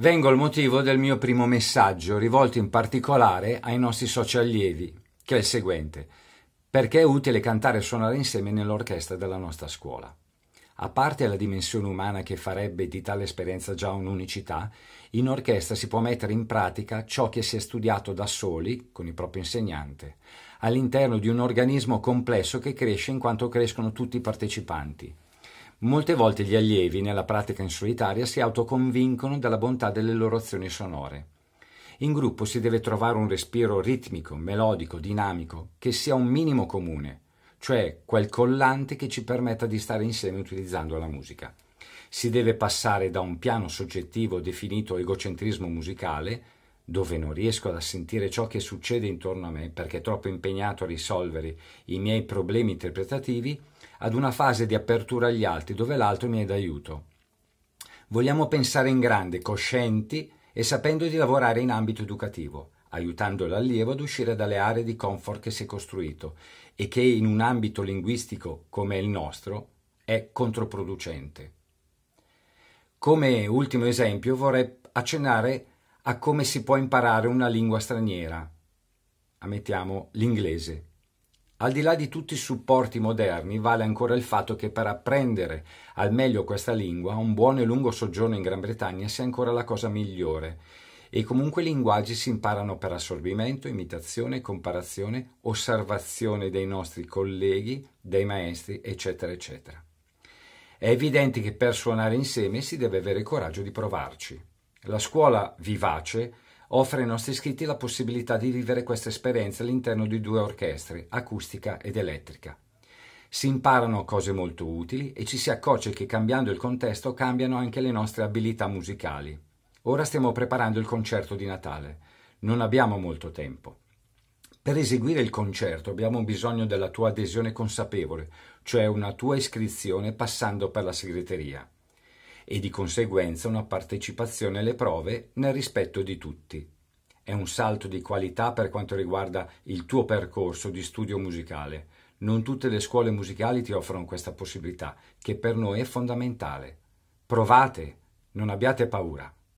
Vengo al motivo del mio primo messaggio, rivolto in particolare ai nostri soci allievi, che è il seguente. Perché è utile cantare e suonare insieme nell'orchestra della nostra scuola? A parte la dimensione umana che farebbe di tale esperienza già un'unicità, in orchestra si può mettere in pratica ciò che si è studiato da soli con il proprio insegnante, all'interno di un organismo complesso che cresce in quanto crescono tutti i partecipanti. Molte volte gli allievi, nella pratica in solitaria, si autoconvincono della bontà delle loro azioni sonore. In gruppo si deve trovare un respiro ritmico, melodico, dinamico, che sia un minimo comune, cioè quel collante che ci permetta di stare insieme utilizzando la musica. Si deve passare da un piano soggettivo definito egocentrismo musicale, dove non riesco ad assentire ciò che succede intorno a me perché è troppo impegnato a risolvere i miei problemi interpretativi, ad una fase di apertura agli altri dove l'altro mi è d'aiuto. Vogliamo pensare in grande, coscienti e sapendo di lavorare in ambito educativo, aiutando l'allievo ad uscire dalle aree di comfort che si è costruito e che in un ambito linguistico come il nostro è controproducente. Come ultimo esempio vorrei accennare a come si può imparare una lingua straniera. Ammettiamo l'inglese. Al di là di tutti i supporti moderni, vale ancora il fatto che per apprendere al meglio questa lingua, un buono e lungo soggiorno in Gran Bretagna sia ancora la cosa migliore. E comunque i linguaggi si imparano per assorbimento, imitazione, comparazione, osservazione dei nostri colleghi, dei maestri, eccetera, eccetera. È evidente che per suonare insieme si deve avere il coraggio di provarci. La scuola vivace offre ai nostri iscritti la possibilità di vivere questa esperienza all'interno di due orchestre, acustica ed elettrica. Si imparano cose molto utili e ci si accorge che cambiando il contesto cambiano anche le nostre abilità musicali. Ora stiamo preparando il concerto di Natale. Non abbiamo molto tempo. Per eseguire il concerto abbiamo bisogno della tua adesione consapevole, cioè una tua iscrizione passando per la segreteria e di conseguenza una partecipazione alle prove nel rispetto di tutti. È un salto di qualità per quanto riguarda il tuo percorso di studio musicale. Non tutte le scuole musicali ti offrono questa possibilità, che per noi è fondamentale. Provate, non abbiate paura.